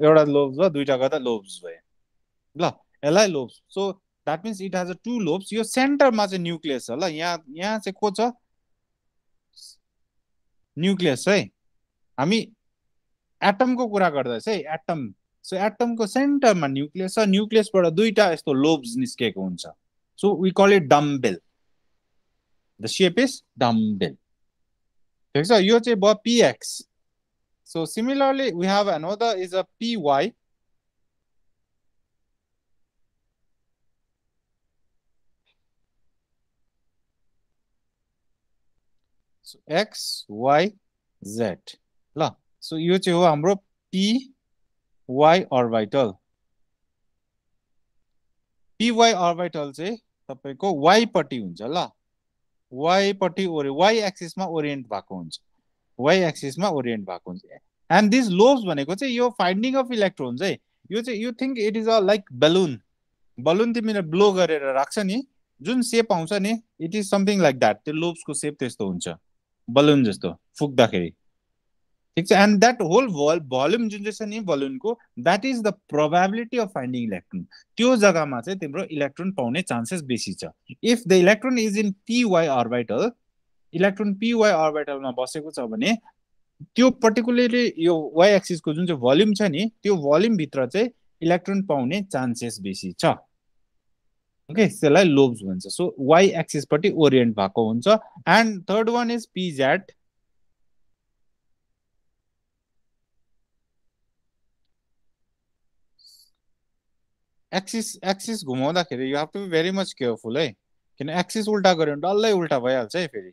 e एउटा लोब्स भयो दुइटा गर्दा लोब्स भयो ल यसलाई lobes so that means it has a two lobes यो सेन्टरमा चाहिँ न्युक्लियस छ ल यहाँ यहाँ चाहिँ को छ न्युक्लियस है हामी एटमको कुरा गर्दैछ है एटम सो एटमको सेन्टरमा न्युक्लियस छ न्युक्लियसबाट दुईवटा यस्तो लोब्स निस्केको हुन्छ so we call it dumbbell the shape is dumbbell ठिक छ यो चाहिँ भयो p x so similarly we have another is a p y x y z ल सो यो चाहिँ हो हाम्रो पिवाई अर्बाइटल पिवाई अर्बाइटल चाहिँ तपाईँको वाइपट्टि हुन्छ ल वाइपट्टि ओरि वाइ एक्सिसमा ओरिएन्ट भएको हुन्छ वाइ एक्सिसमा ओरिएन्ट भएको हुन्छ एन्ड दिस लोब्स भनेको चाहिँ यो फाइन्डिङ अफ इलेक्ट्रोन्स है यो चाहिँ you think it is a like balloon balloon तिमीले ब्लो गरेर राख्छ नि जुन सेप आउँछ नि it is something like that त्यो लोभ्सको सेप त्यस्तो हुन्छ बलुन जस्तो फुक्दाखेरि ठिक छ and that whole vol volume जुन चाहिँ छ नि भल्युमको that is the probability of finding electron त्यो जग्गामा चाहिँ तिम्रो इलेक्ट्रोन पाउने चान्सेस बेसी छ if the electron is in p y orbital electron p y अर्बाइटलमा बसेको छ भने त्यो पर्टिकुलरली यो वाइ एक्सिसको जुन चाहिँ भल्युम छ नि त्यो भल्युमभित्र चाहिँ इलेक्ट्रोन पाउने चान्सेस बेसी छ ओके त्यसलाई लोब्स भन्छ सो वाइ एक्सिसपट्टि ओरिएन्ट भएको हुन्छ and third one is p z axis axis घुमाउँदाखेरि you have to be very much careful है किन एक्सिस उल्टा गऱ्यो भने डल्लै उल्टा भइहाल्छ है फेरि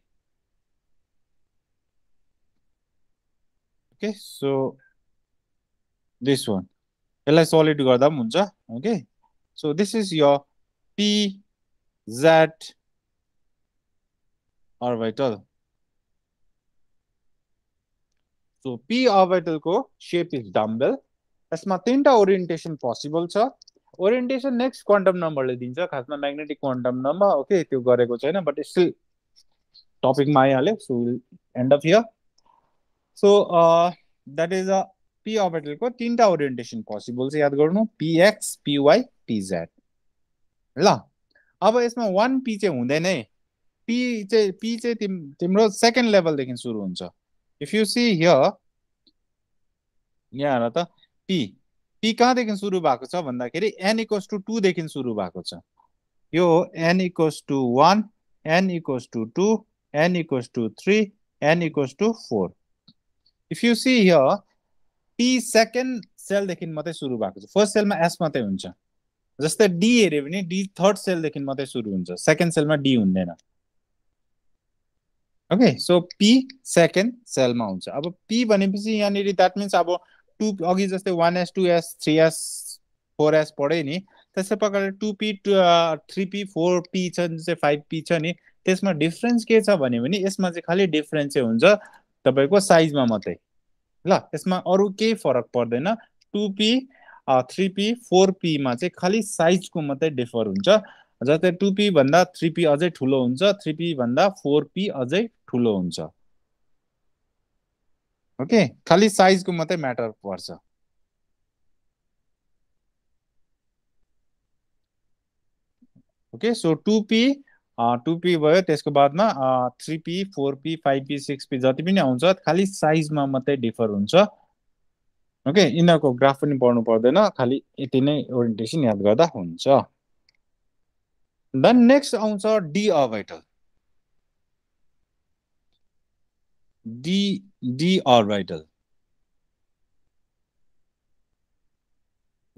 ओके सो दिस वान यसलाई सलिड गर्दा पनि हुन्छ okay so this is your p z orbital so p अर्बाइटलको सेप इज डम्बेल यसमा तिनवटा ओरिएन्टेसन पोसिबल छ ओरिएन्टेसन नेक्स्ट क्वान्टम नम्बरले दिन्छ खासमा म्याग्नेटिक क्वान्टम नम्बर ओके त्यो गरेको छैन बट स्टिल टपिकमा आइहाल्यो so will end of here so that is a p अर्बिटलको तिनवटा ओरिएन्टेसन पोसिबल चाहिँ याद गर्नु पिएक्स पिवाई पिजेड ल अब यसमा वान पी चाहिँ हुँदैन है पी चाहिँ पी चाहिँ तिम तिम्रो सेकेन्ड लेभलदेखि सुरु हुन्छ इफ यु सी हियर यहाँ हेर त पी पी कहाँदेखि सुरु भएको छ भन्दाखेरि एन इक्वस टु टूदेखि सुरु भएको छ यो हो n equals to one n equals to two n equals to three an equals to four if you see here p second सेलदेखि मात्रै सुरु भएको छ फर्स्ट सेलमा एस मात्रै हुन्छ जस्तै डी हेऱ्यो भने डी थर्ड सेलदेखि मात्रै सुरु हुन्छ सेकेन्ड सेलमा डी हुँदैन ओके सो पी सेकेन्ड सेलमा हुन्छ अब पी भनेपछि यहाँनिर द्याट मिन्स अब टु अघि जस्तै one s two s three s four s पढ्यो नि त्यस्तै प्रकारले two p to three p four p छ जुन चाहिँ फाइभ पी छ नि त्यसमा डिफ्रेन्स के छ भन्यो भने यसमा चाहिँ खालि डिफ्रेन्स चाहिँ हुन्छ तपाईँको साइजमा मात्रै ल यसमा अरू केही फरक पर्दैन two p three p four पीमा चाहिँ खालि साइजको मात्रै डिफर हुन्छ जस्तै टु पी भन्दा थ्री पी अझै ठुलो हुन्छ थ्री पी भन्दा फोर पी अझै ठुलो हुन्छ ओके खालि साइजको मात्रै म्याटर पर्छ okay so two p to भयो त्यसको बादमा three p four p five p six p जति पनि आउँछ खालि साइजमा मात्रै डिफर हुन्छ ओके यिनीहरूको ग्राफ पनि पढ्नु पर्दैन खालि यति नै ओरिएन्टेसन याद गर्दा हुन्छ देन नेक्स्ट आउँछ d d d orbital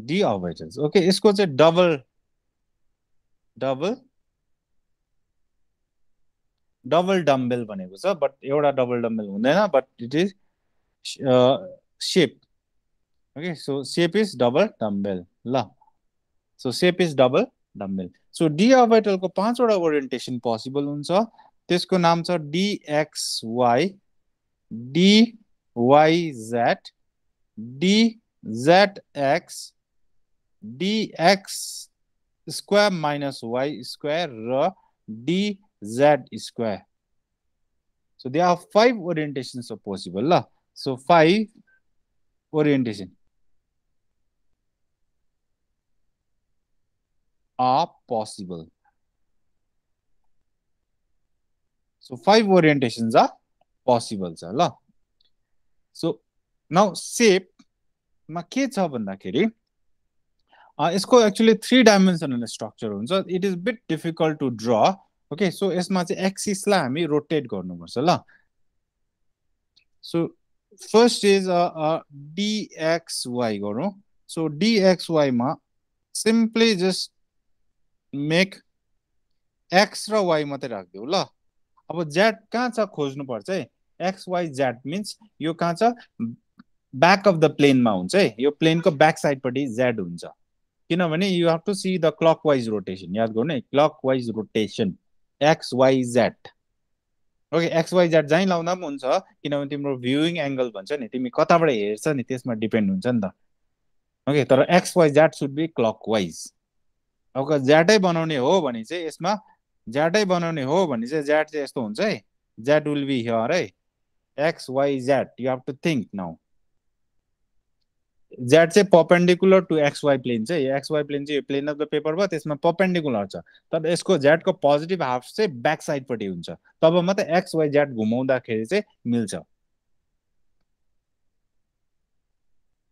d orbitals okay इसको से डबल डबल डबल डम्बेल भनेको छ बट एउटा डबल डम्बेल हुँदैन but it is shape okay so shape is double dumbbell ल so shape is double dumbbell so d अर्बिटलको पाँचवटा orientation possible हुन्छ त्यसको नाम छ d x y dyz, dzx, dx square minus y square dz square. So there are five orientations are possible. La. So five orientation are possible. So five orientations are possible छ ल so now सेपमा के छ भन्दाखेरि यसको एक्चुली थ्री डाइमेन्सनल स्ट्रक्चर हुन्छ it is bit difficult to draw okay so यसमा चाहिँ एक्सिसलाई हामी रोटेट गर्नुपर्छ ल सो फर्स्ट इज डिएक्सवाई गरौँ सो डिएक्सवाईमा सिम्पली जस्ट मेक एक्स र वाई मात्रै राखिदिउँ ल अब ज्याड कहाँ छ खोज्नुपर्छ है एक्सवाई ज्याड मिन्स यो कहाँ छ ब्याक अफ द प्लेनमा हुन्छ है यो प्लेनको ब्याक साइडपट्टि ज्याड हुन्छ किनभने you have to see the clockwise rotation याद गर्नु है clockwise rotation x y z okay x y z जहीँ लाउँदा पनि हुन्छ किनभने तिम्रो भ्युइङ एङ्गल भन्छ नि तिमी कताबाट हेर्छ नि त्यसमा डिपेन्ड हुन्छ नि त ओके तर x y z should be clockwise अब ज्याटै बनाउने हो भने चाहिँ यसमा ज्याटै बनाउने हो भने चाहिँ ज्याड चाहिँ यस्तो हुन्छ है ज्याट विल बी हियर है x y z you have to think now z चाहिँ perpendicular to x y plane चाहिँ यो एक्स वाइ प्लेन चाहिँ यो प्लेन अफ द पेपर भयो त्यसमा पपेन्डिकुलर छ तर यसको ज्याडको पोजिटिभ हाफ चाहिँ ब्याक साइडपट्टि हुन्छ तब मात्रै एक्स वाइ घुमाउँदाखेरि चाहिँ मिल्छ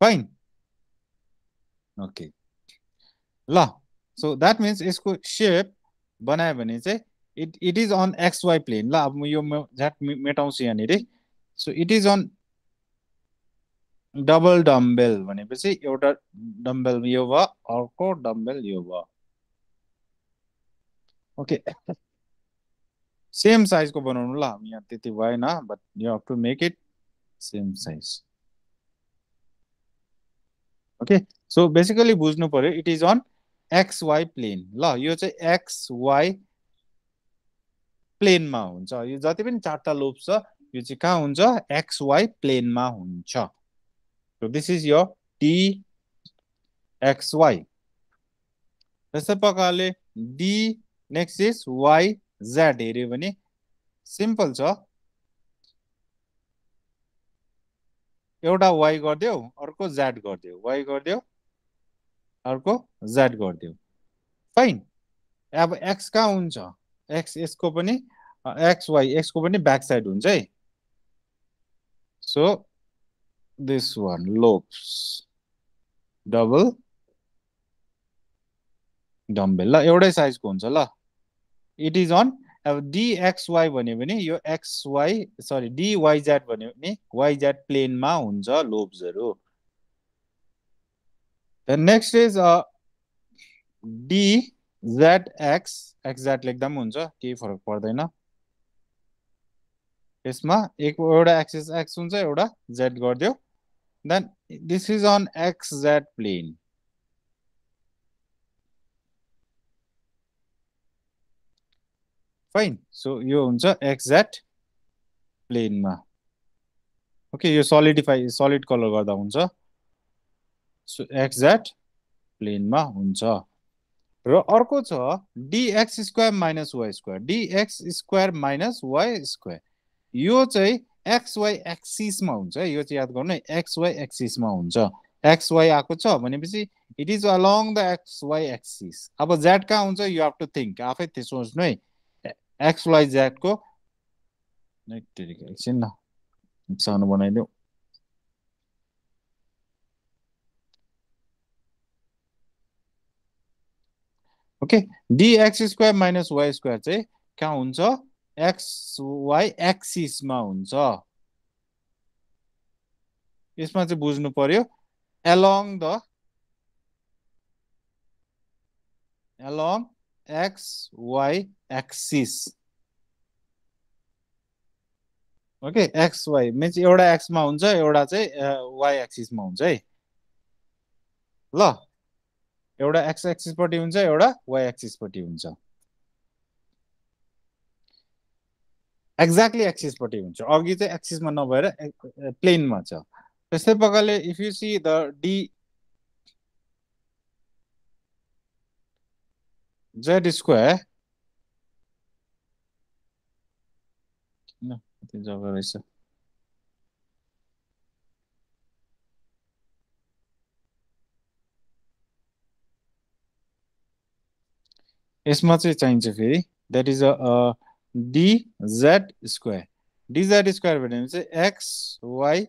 फाइन ओके ल सो द्याट मिन्स यसको सेप बनायो भने चाहिँ it it is on x plane ल अब यो म झ्याट मेटाउँछु यहाँनिर so it is on double dumbbell भनेपछि एउटा डम्बेल यो भयो अर्को डम्बेल यो भयो ओके सेम साइजको बनाउनु ल यहाँ त्यति भएन but you have to make it same size okay so basically बुझ्नु पर्यो it is on x y plane ल यो चाहिँ एक्सवाई प्लेनमा हुन्छ यो जति पनि चारवटा लोप छ यो चाहिँ कहाँ हुन्छ एक्सवाई प्लेनमा हुन्छ दिस इज यो टी एक्सवाई त्यस्तै प्रकारले d next is y z हेऱ्यो भने सिम्पल छ एउटा वाइ गरिदेऊ अर्को जेड गरिदेऊ वाइ गरिदेऊ अर्को जेड गरिदियो फाइन अब एक्स कहाँ हुन्छ एक्स यसको पनि एक्स वाई एक्सको पनि ब्याक साइड हुन्छ है so this one lobes double dumbbell ल एउटै साइजको हुन्छ ल इट इज अन अब डिएक्सवाई भन्यो भने यो एक्सवाई सरी डिवाइजेड भन्यो भने वाइजेड प्लेनमा हुन्छ लोब्सहरू next is is d Z x X लेख्दा पनि हुन्छ केही फरक पर्दैन यसमा एक एउटा एक्सिस एक्स हुन्छ एउटा जेड गरिदियो then this is on x z plane fine so यो हुन्छ एक्ज्याक्ट प्लेनमा ओके यो सलिडिफाई सलिड कलर गर्दा हुन्छ एक्ज्याक्ट प्लेनमा हुन्छ र अर्को छ d x square minus why square d x square minus why square यो चाहिँ एक्सवाई एक्सिसमा हुन्छ यो चाहिँ याद गर्नु एक्सवाई एक्सिसमा हुन्छ एक्सवाई आएको छ भनेपछि it is along the x y axis अब ज्याड कहाँ हुन्छ यु हेभ टु थिङ्क आफै त्यो सोच्नु है एक्सवाई ज्याडको एकछिन सानो बनाइदिउँ okay d x square minus why square चाहिँ कहाँ हुन्छ एक्स वाइ एक्सिसमा हुन्छ यसमा चाहिँ बुझ्नु पर्यो along the along x y axis okay x y means एउटा एक्समा हुन्छ एउटा चाहिँ वाइ एक्सिसमा हुन्छ है ल एउटा एक्स एक्सिसपट्टि हुन्छ एउटा वाइ एक्सिसपट्टि हुन्छ एक्ज्याक्टली एक्सिसपट्टि हुन्छ अघि चाहिँ एक्सिसमा नभएर प्लेनमा छ त्यस्तै प्रकारले if you see the d z square जग्गा रहेछ यसमा चाहिँ चाहिन्छ फेरि that is a d z square d z square भन्यो भने चाहिँ एक्स वाइ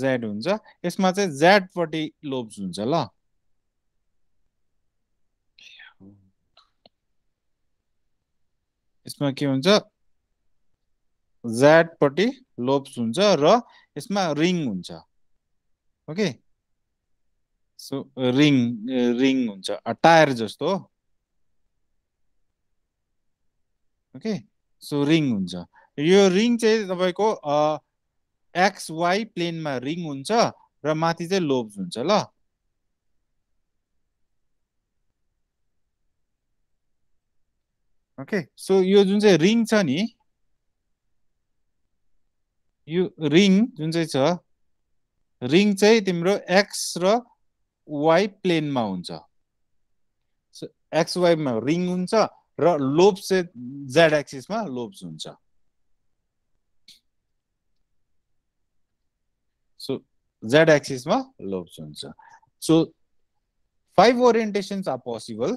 जेड हुन्छ यसमा चाहिँ जेडपट्टि लोब्स हुन्छ ल यसमा के हुन्छ जेडपट्टि लोब्स हुन्छ र यसमा रिङ हुन्छ ओके सो रिङ रिङ हुन्छ टायर जस्तो हो ओके सो रिङ हुन्छ यो रिङ चाहिँ तपाईँको एक्स वाई प्लेनमा रिङ हुन्छ र माथि चाहिँ लोब्स हुन्छ ल ओके सो यो जुन चाहिँ रिङ छ नि यो रिङ जुन चाहिँ छ रिङ चाहिँ तिम्रो एक्स र वाई प्लेनमा हुन्छ एक्स वाईमा रिङ हुन्छ र लोब्स चाहिँ जेड एक्सिसमा लोब्स हुन्छ सो जेड एक्सिसमा लोब्स हुन्छ so five orientations are possible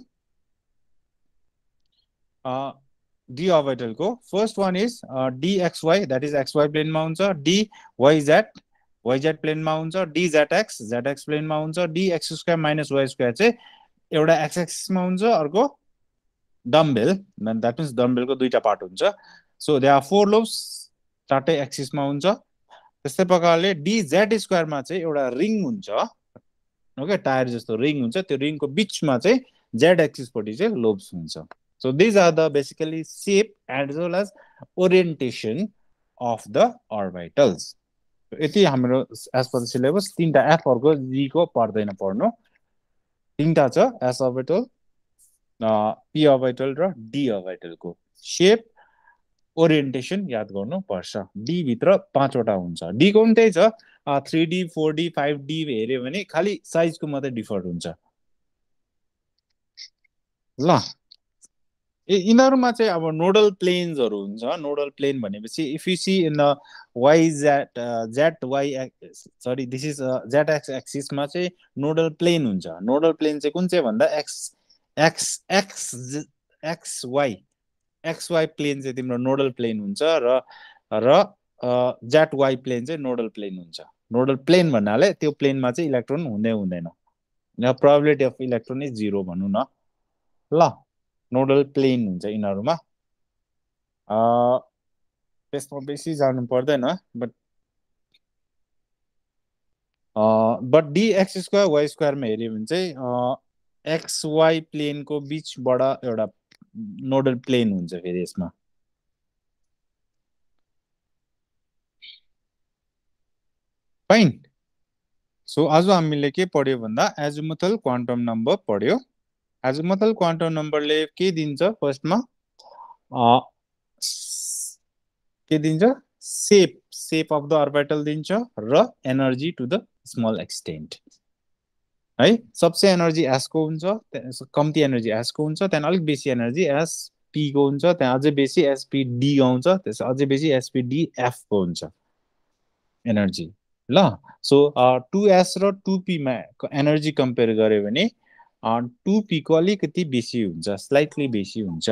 D अर्बिटलको first one is D X Y that is X Y प्लेनमा हुन्छ डी वाइजेड वाइजेड प्लेनमा हुन्छ D Z X Z X प्लेनमा हुन्छ D X square minus why square चाहिँ एउटा एक्स एक्सिसमा हुन्छ अर्को डम्बेल द्याट मिन्स डम्बेलको दुईवटा पार्ट हुन्छ so they are four lobes चारटै एक्सिसमा हुन्छ त्यस्तै प्रकारले डिजेड स्क्वायरमा चाहिँ एउटा रिङ हुन्छ ओके टायर जस्तो रिङ हुन्छ त्यो रिङको बिचमा चाहिँ जेड एक्सिसपट्टि चाहिँ लोब्स हुन्छ so these are the basically shape and as well as orientation of the orbitals यति हाम्रो एज पर सिलेबस तिनवटा एफ अर्को जीको पर्दैन पढ्नु तिनवटा छ एस अर्बाइटल पी अभाइटल र डी अभाइटलको सेप ओरिएन्टेसन याद गर्नुपर्छ डीभित्र पाँचवटा हुन्छ डीको पनि त्यही छ three d four d five d हेऱ्यो भने खालि साइजको मात्रै डिफर हुन्छ ल ए यिनीहरूमा चाहिँ अब नोडल प्लेन्सहरू हुन्छ नोडल प्लेन भनेपछि if you see in the y z z y sorry this is z x एक्सिसमा चाहिँ नोडल प्लेन हुन्छ नोडल प्लेन चाहिँ कुन चाहिँ भन्दा x x x x y x y plane चाहिँ तिम्रो नोडल प्लेन हुन्छ र र ज्याट वाई प्लेन चाहिँ नोडल प्लेन हुन्छ नोडल प्लेन भन्नाले त्यो प्लेनमा चाहिँ इलेक्ट्रोन हुँदै हुँदैन probability of electron is zero भनौँ न ल नोडल प्लेन हुन्छ यिनीहरूमा त्यसमा बेसी जानु पर्दैन but but d square y स्क्वायरमा हेऱ्यो भने चाहिँ एक्सवाई प्लेनको बिचबाट एउटा नोडल प्लेन हुन्छ फेरि यसमा फाइन सो आज हामीले के पढ्यो भन्दा एजुमथल क्वान्टम नम्बर पढ्यो एजुमथल क्वान्टम नम्बरले के दिन्छ फर्स्टमा के दिन्छ shape shape of the orbital दिन्छ र energy to the small extent है सबसे एनर्जी एसको हुन्छ कम्ती एनर्जी एसको हुन्छ त्यहाँदेखि अलिक बेसी एनर्जी एस एसपीको हुन्छ त्यहाँ अझै बेसी डी आउँछ त्यसपछि अझै बेसी एफको हुन्छ एनर्जी ल सो टु एस र टु पीमा एनर्जी कम्पेयर गऱ्यो भने टु पीको अलिकति बेसी हुन्छ स्लाइटली बेसी हुन्छ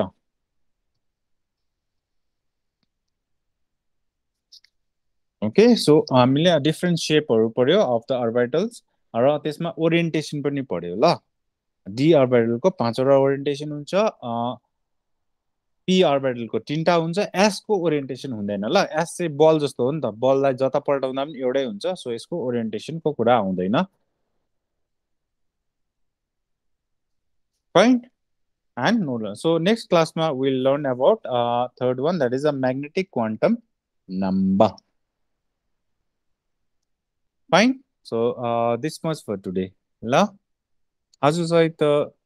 ओके सो हामीले डिफ्रेन्ट सेपहरू पऱ्यो अफ द अर्बाइटल्स र त्यसमा ओरिएन्टेसन पनि पढ्यो ल डी अर्बाइडलको पाँचवटा ओरिएन्टेसन हुन्छ पी अर्बाइडलको तिनवटा हुन्छ एसको ओरिएन्टेसन हुँदैन ल एस चाहिँ बल जस्तो हो नि त बललाई जता पल्टाउँदा पनि एउटै हुन्छ सो यसको ओरिएन्टेसनको कुरा आउँदैन point and no so so next will learn learn third one that is a magnetic quantum number quantum So uh, this much for today. La? How's the.